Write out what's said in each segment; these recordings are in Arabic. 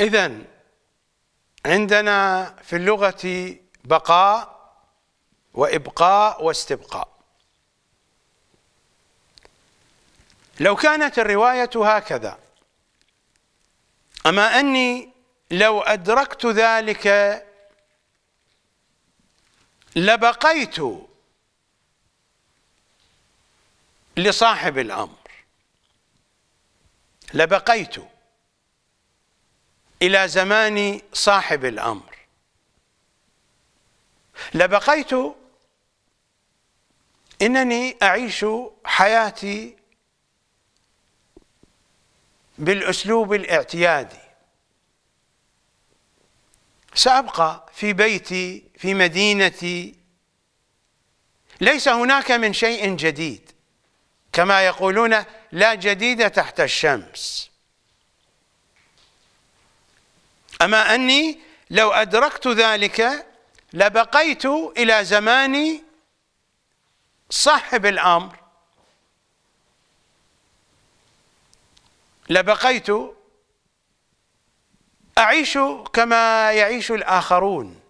إذا عندنا في اللغة بقاء وإبقاء واستبقاء لو كانت الرواية هكذا أما أني لو أدركت ذلك لبقيت لصاحب الأمر لبقيت إلى زمان صاحب الأمر لبقيت إنني أعيش حياتي بالأسلوب الاعتيادي سأبقى في بيتي في مدينتي ليس هناك من شيء جديد كما يقولون لا جديد تحت الشمس أما أني لو أدركت ذلك لبقيت إلى زمان صاحب الأمر لبقيت أعيش كما يعيش الآخرون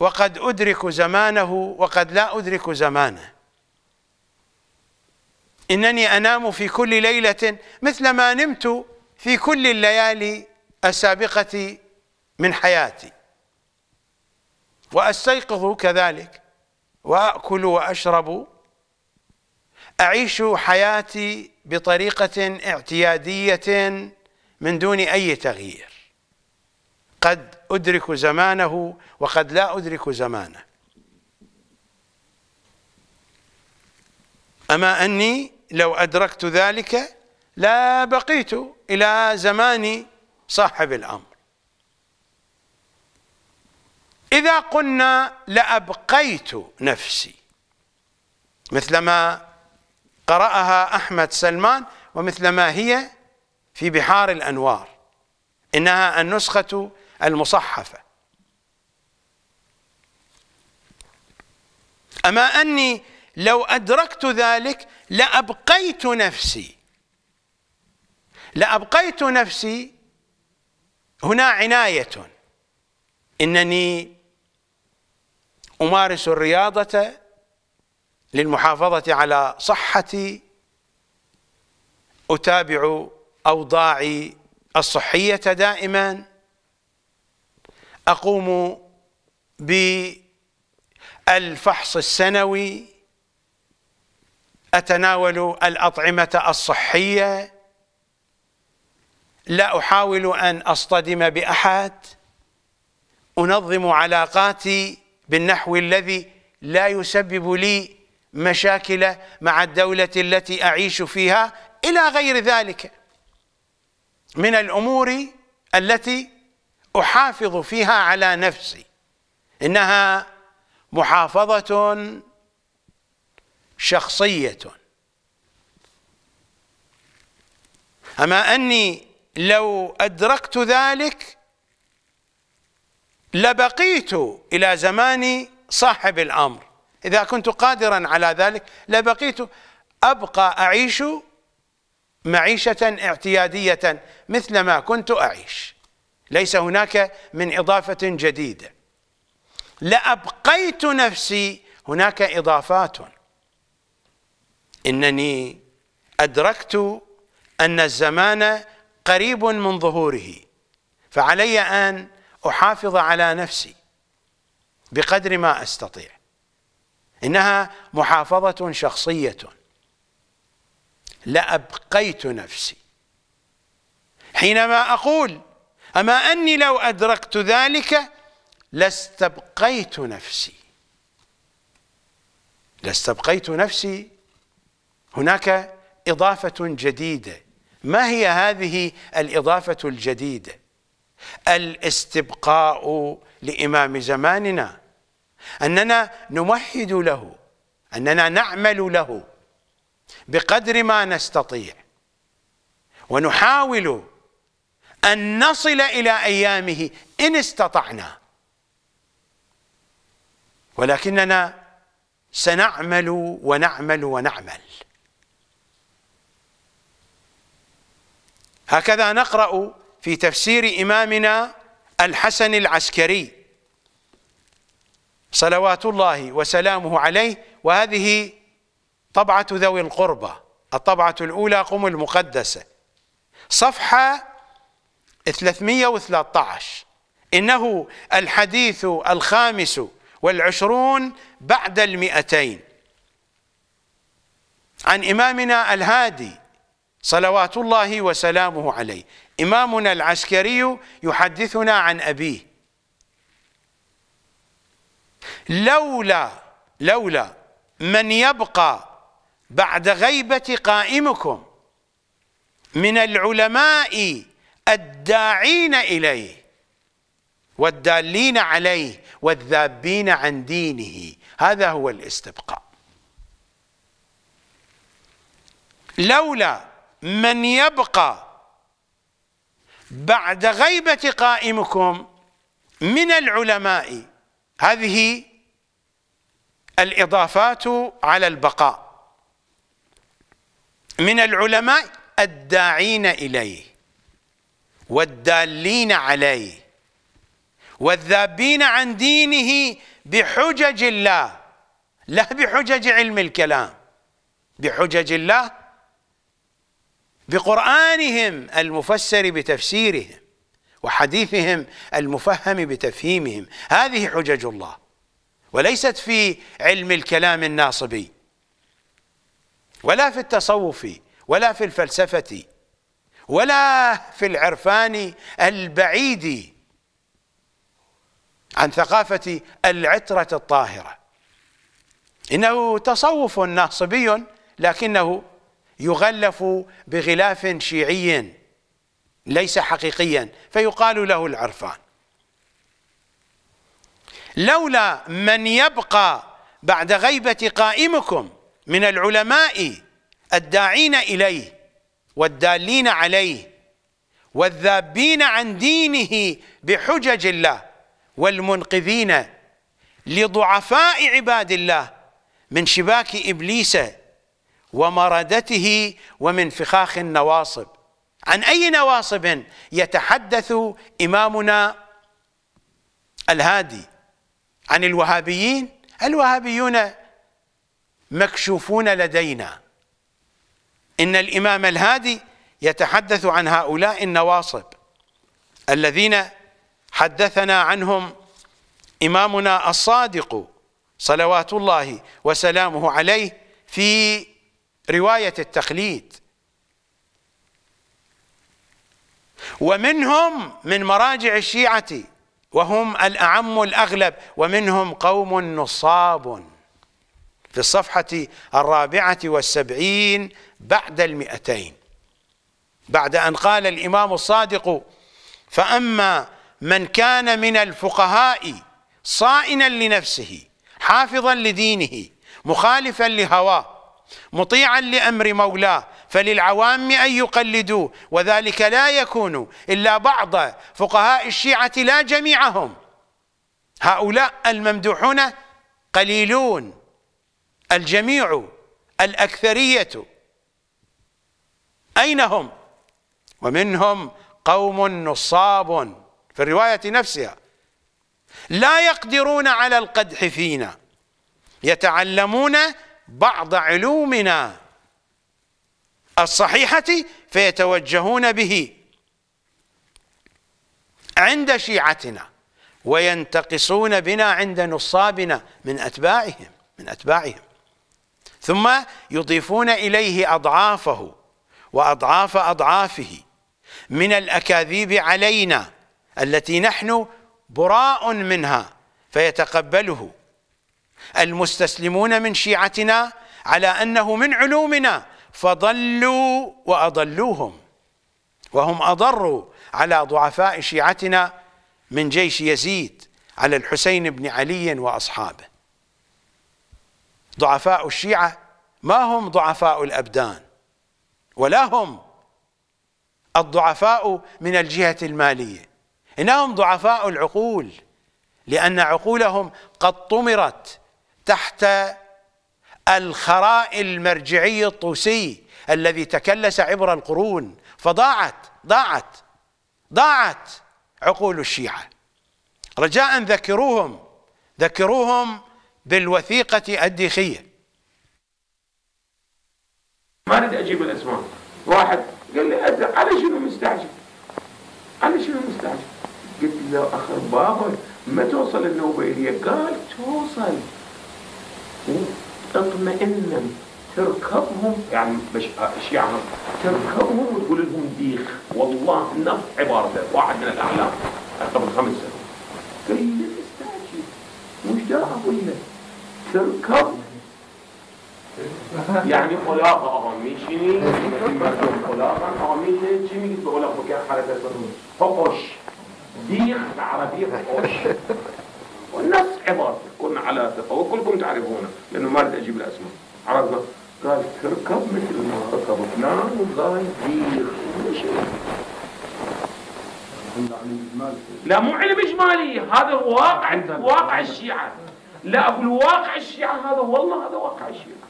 وقد أدرك زمانه وقد لا أدرك زمانه إنني أنام في كل ليلة مثل ما نمت في كل الليالي السابقة من حياتي وأستيقظ كذلك وأكل وأشرب أعيش حياتي بطريقة اعتيادية من دون أي تغيير قد أدرك زمانه وقد لا أدرك زمانه أما أني لو أدركت ذلك لا بقيت إلى زماني صاحب الأمر إذا قلنا لأبقيت نفسي مثلما قرأها أحمد سلمان ومثلما هي في بحار الأنوار إنها النسخة المصحفة أما أني لو أدركت ذلك لأبقيت نفسي لأبقيت نفسي هنا عناية إنني أمارس الرياضة للمحافظة على صحتي أتابع أوضاعي الصحية دائما أقوم بالفحص السنوي أتناول الأطعمة الصحية لا احاول ان اصطدم باحد انظم علاقاتي بالنحو الذي لا يسبب لي مشاكل مع الدوله التي اعيش فيها الى غير ذلك من الامور التي احافظ فيها على نفسي انها محافظه شخصيه اما اني لو أدركت ذلك لبقيت إلى زمان صاحب الأمر إذا كنت قادرا على ذلك لبقيت أبقى أعيش معيشة اعتيادية مثل ما كنت أعيش ليس هناك من إضافة جديدة لأبقيت نفسي هناك إضافات إنني أدركت أن الزمان قريب من ظهوره فعلي ان احافظ على نفسي بقدر ما استطيع انها محافظه شخصيه لابقيت نفسي حينما اقول اما اني لو ادركت ذلك لاستبقيت نفسي لاستبقيت نفسي هناك اضافه جديده ما هي هذه الإضافة الجديدة الاستبقاء لإمام زماننا أننا نمهد له أننا نعمل له بقدر ما نستطيع ونحاول أن نصل إلى أيامه إن استطعنا ولكننا سنعمل ونعمل ونعمل هكذا نقرأ في تفسير إمامنا الحسن العسكري صلوات الله وسلامه عليه وهذه طبعة ذوي القربى الطبعة الأولى قم المقدسة صفحة 313 إنه الحديث الخامس والعشرون بعد المئتين عن إمامنا الهادي صلوات الله وسلامه عليه إمامنا العسكري يحدثنا عن أبيه لولا لولا من يبقى بعد غيبة قائمكم من العلماء الداعين إليه والدالين عليه والذابين عن دينه هذا هو الاستبقاء لولا من يبقى بعد غيبة قائمكم من العلماء هذه الإضافات على البقاء من العلماء الداعين إليه والدالين عليه والذابين عن دينه بحجج الله لا بحجج علم الكلام بحجج الله بقرآنهم المفسر بتفسيرهم وحديثهم المفهم بتفهيمهم هذه حجج الله وليست في علم الكلام الناصبي ولا في التصوف ولا في الفلسفة ولا في العرفان البعيد عن ثقافة العترة الطاهرة إنه تصوف ناصبي لكنه يغلف بغلاف شيعي ليس حقيقيا فيقال له العرفان لولا من يبقى بعد غيبة قائمكم من العلماء الداعين إليه والدالين عليه والذابين عن دينه بحجج الله والمنقذين لضعفاء عباد الله من شباك إبليس ومردته ومن فخاخ النواصب عن أي نواصب يتحدث إمامنا الهادي عن الوهابيين الوهابيون مكشوفون لدينا إن الإمام الهادي يتحدث عن هؤلاء النواصب الذين حدثنا عنهم إمامنا الصادق صلوات الله وسلامه عليه في رواية التقليد ومنهم من مراجع الشيعة وهم الأعم الأغلب ومنهم قوم نصاب في الصفحة الرابعة والسبعين بعد المئتين بعد أن قال الإمام الصادق فأما من كان من الفقهاء صائنا لنفسه حافظا لدينه مخالفا لهواه مطيعا لأمر مولاه فللعوام أن يقلدوا وذلك لا يكون إلا بعض فقهاء الشيعة لا جميعهم هؤلاء الممدوحون قليلون الجميع الأكثرية أين هم؟ ومنهم قوم نصاب في الرواية نفسها لا يقدرون على القدح فينا يتعلمون بعض علومنا الصحيحة فيتوجهون به عند شيعتنا وينتقصون بنا عند نصابنا من أتباعهم من أتباعهم ثم يضيفون إليه أضعافه وأضعاف أضعافه من الأكاذيب علينا التي نحن براء منها فيتقبله المستسلمون من شيعتنا على أنه من علومنا فضلوا وأضلوهم وهم أضروا على ضعفاء شيعتنا من جيش يزيد على الحسين بن علي وأصحابه ضعفاء الشيعة ما هم ضعفاء الأبدان ولا هم الضعفاء من الجهة المالية إنهم ضعفاء العقول لأن عقولهم قد طمرت تحت الخراء المرجعي الطوسي الذي تكلس عبر القرون فضاعت ضاعت ضاعت عقول الشيعة رجاء ذكروهم ذكروهم بالوثيقة الديخية ما اريد اجيب الاسماء واحد قال لي أدرك على شنو مستعجل على شنو مستعجل قلت له اخر بابا ما توصل النوبه الي قال توصل تطمئن تركبهم يعني مش يعني؟ تركبهم وتقول لهم ديخ والله نفس عبارة واحد من الأعلام قبل خمس سنوات قال لي استاجي مش ده أبويا تركب يعني خلاقة آمیشینی مردم خلاقا آمین چی میگید به حركه بکن حرکت بکنید فقش دیخ عربی فقش والنفس عبارة كنا على ثقة وكلكم تعرفونه لأنه ما أريد أجيب الأسماء عرفنا قال تركب مثل ما ركب فلان نعم، والله يدير لا مو علم إجمالي هذا واقع واقع الشيعة لا أقول واقع الشيعة هذا والله هذا واقع الشيعة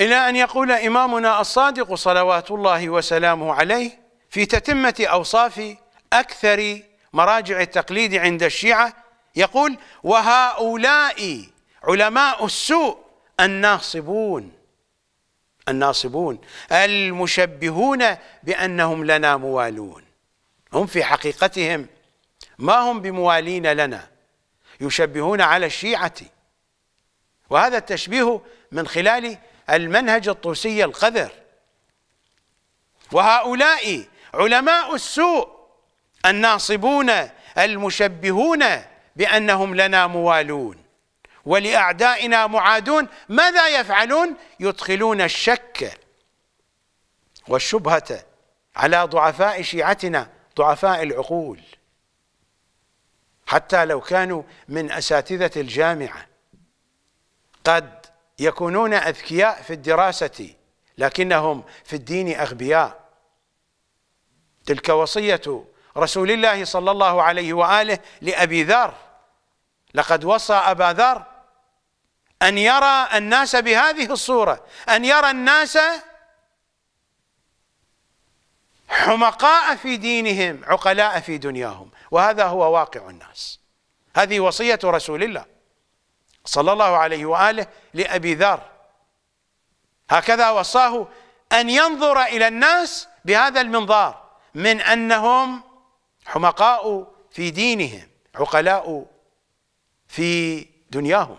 إلى أن يقول إمامنا الصادق صلوات الله وسلامه عليه في تتمة أوصاف أكثر مراجع التقليد عند الشيعة يقول وهؤلاء علماء السوء الناصبون الناصبون المشبهون بأنهم لنا موالون هم في حقيقتهم ما هم بموالين لنا يشبهون على الشيعة وهذا التشبيه من خلال المنهج الطوسي القذر وهؤلاء علماء السوء الناصبون المشبهون بانهم لنا موالون ولاعدائنا معادون ماذا يفعلون يدخلون الشك والشبهه على ضعفاء شيعتنا ضعفاء العقول حتى لو كانوا من اساتذه الجامعه قد يكونون اذكياء في الدراسه لكنهم في الدين اغبياء تلك وصيه رسول الله صلى الله عليه واله لابي ذر لقد وصى ابا ذر ان يرى الناس بهذه الصوره ان يرى الناس حمقاء في دينهم عقلاء في دنياهم وهذا هو واقع الناس هذه وصيه رسول الله صلى الله عليه واله لابي ذر هكذا وصاه ان ينظر الى الناس بهذا المنظار من انهم حمقاء في دينهم عقلاء في دنياهم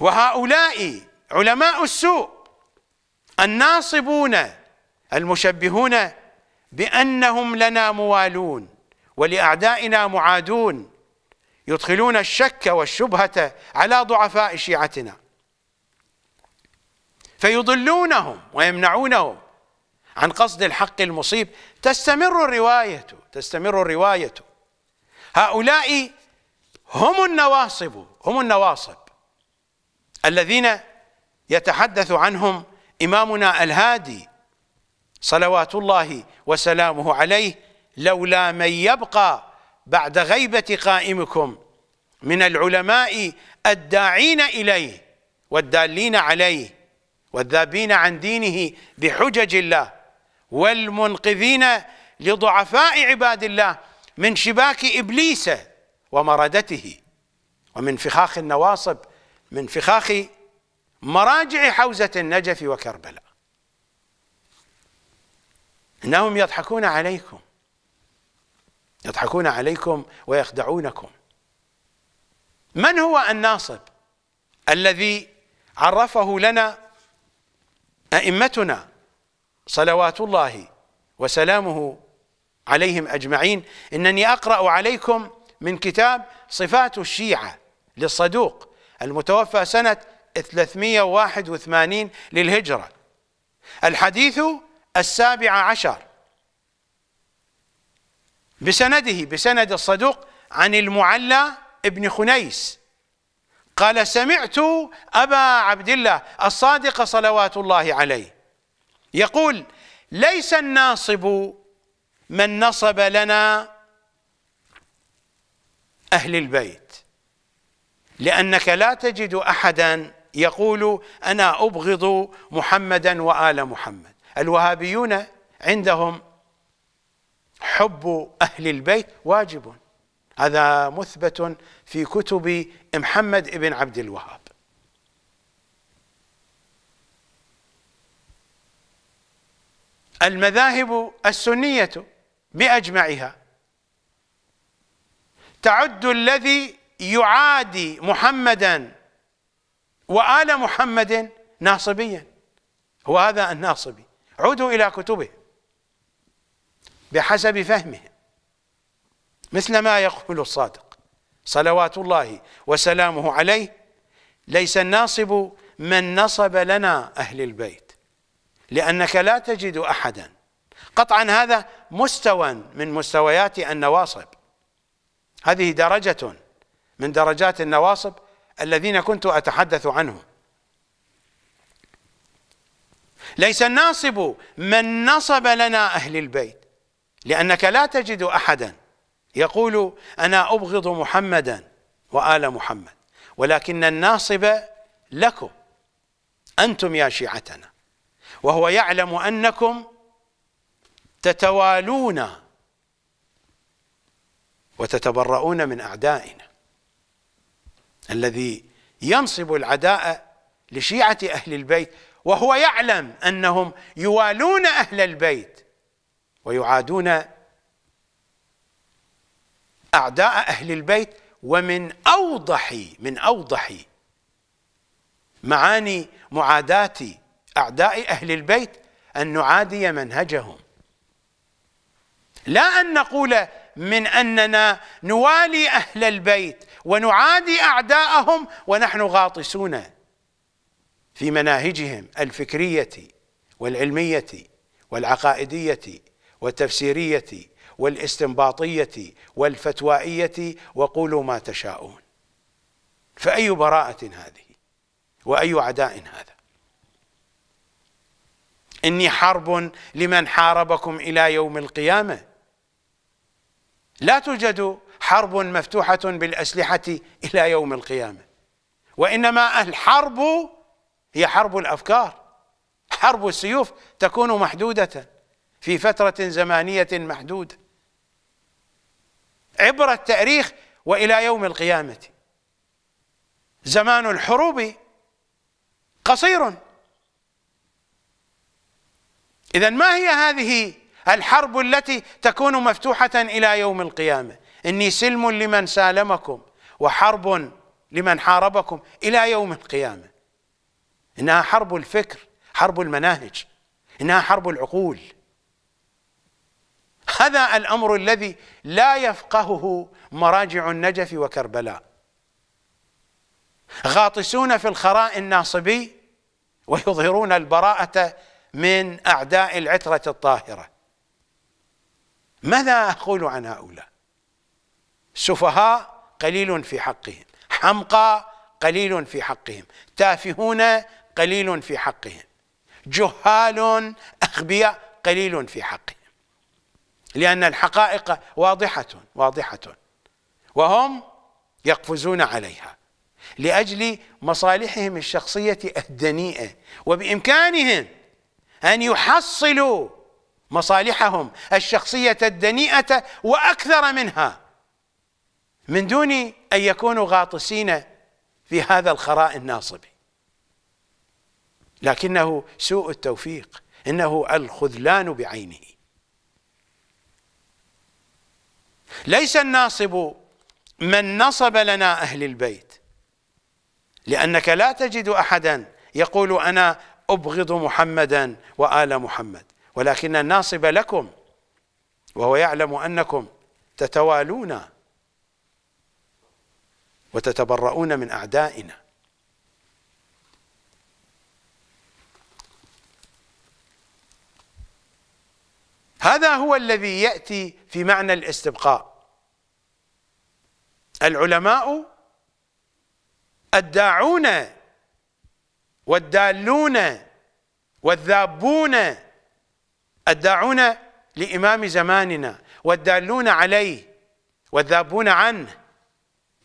وهؤلاء علماء السوء الناصبون المشبهون بأنهم لنا موالون ولأعدائنا معادون يدخلون الشك والشبهة على ضعفاء شيعتنا فيضلونهم ويمنعونهم عن قصد الحق المصيب تستمر الرواية تستمر الرواية هؤلاء هم النواصب هم النواصب الذين يتحدث عنهم إمامنا الهادي صلوات الله وسلامه عليه لولا من يبقى بعد غيبة قائمكم من العلماء الداعين إليه والدالين عليه والذابين عن دينه بحجج الله والمنقذين لضعفاء عباد الله من شباك ابليس ومردته ومن فخاخ النواصب من فخاخ مراجع حوزه النجف وكربلاء انهم يضحكون عليكم يضحكون عليكم ويخدعونكم من هو الناصب الذي عرفه لنا ائمتنا صلوات الله وسلامه عليهم اجمعين انني اقرا عليكم من كتاب صفات الشيعه للصدوق المتوفى سنه 381 للهجره الحديث السابع عشر بسنده بسند الصدوق عن المعلى ابن خنيس قال سمعت أبا عبد الله الصادق صلوات الله عليه يقول ليس الناصب من نصب لنا اهل البيت لانك لا تجد احدا يقول انا ابغض محمدا وال محمد الوهابيون عندهم حب اهل البيت واجب هذا مثبت في كتب محمد بن عبد الوهاب المذاهب السنية بأجمعها تعد الذي يعادي محمدا وآل محمد ناصبيا هو هذا الناصبي عودوا إلى كتبه بحسب فهمه مثل ما يقول الصادق صلوات الله وسلامه عليه ليس الناصب من نصب لنا أهل البيت لأنك لا تجد أحدا قطعا هذا مستوى من مستويات النواصب هذه درجة من درجات النواصب الذين كنت أتحدث عنهم ليس الناصب من نصب لنا أهل البيت لأنك لا تجد أحدا يقول أنا أبغض محمدا وآل محمد ولكن الناصب لكم أنتم يا شيعتنا وهو يعلم أنكم تتوالون وتتبرؤون من أعدائنا الذي ينصب العداء لشيعة أهل البيت وهو يعلم أنهم يوالون أهل البيت ويعادون أعداء أهل البيت ومن أوضح من أوضح معاني معاداة أعداء أهل البيت أن نعادي منهجهم لا أن نقول من أننا نوالي أهل البيت ونعادي أعداءهم ونحن غاطسون في مناهجهم الفكرية والعلمية والعقائدية والتفسيرية والاستنباطية والفتوائية وقولوا ما تشاءون فأي براءة هذه وأي عداء هذا إني حرب لمن حاربكم إلى يوم القيامة لا توجد حرب مفتوحة بالأسلحة إلى يوم القيامة وإنما الحرب هي حرب الأفكار حرب السيوف تكون محدودة في فترة زمانية محدودة عبر التاريخ وإلى يوم القيامة زمان الحروب قصير إذا ما هي هذه الحرب التي تكون مفتوحة إلى يوم القيامة إني سلم لمن سالمكم وحرب لمن حاربكم إلى يوم القيامة إنها حرب الفكر حرب المناهج إنها حرب العقول هذا الأمر الذي لا يفقهه مراجع النجف وكربلاء غاطسون في الخراء الناصبي ويظهرون البراءة من أعداء العترة الطاهرة ماذا أقول عن هؤلاء سفهاء قليل في حقهم حمقى قليل في حقهم تافهون قليل في حقهم جهال أخبياء قليل في حقهم لأن الحقائق واضحة واضحة وهم يقفزون عليها لأجل مصالحهم الشخصية الدنيئة وبإمكانهم أن يحصلوا مصالحهم الشخصية الدنيئة وأكثر منها من دون أن يكونوا غاطسين في هذا الخراء الناصب لكنه سوء التوفيق إنه الخذلان بعينه ليس الناصب من نصب لنا أهل البيت لأنك لا تجد أحدا يقول أنا أبغض محمدا وآل محمد ولكن الناصب لكم وهو يعلم أنكم تتوالون وتتبرؤون من أعدائنا هذا هو الذي يأتي في معنى الاستبقاء العلماء الداعون والدالون والذابون الداعون لإمام زماننا والدالون عليه والذابون عنه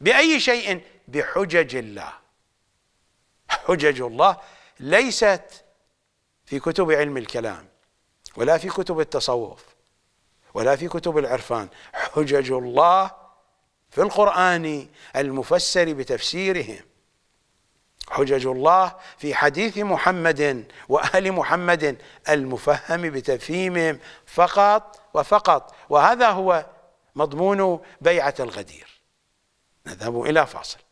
بأي شيء بحجج الله حجج الله ليست في كتب علم الكلام ولا في كتب التصوف ولا في كتب العرفان حجج الله في القرآن المفسر بتفسيرهم حجج الله في حديث محمد وأهل محمد المفهم بتفهيمهم فقط وفقط وهذا هو مضمون بيعة الغدير نذهب إلى فاصل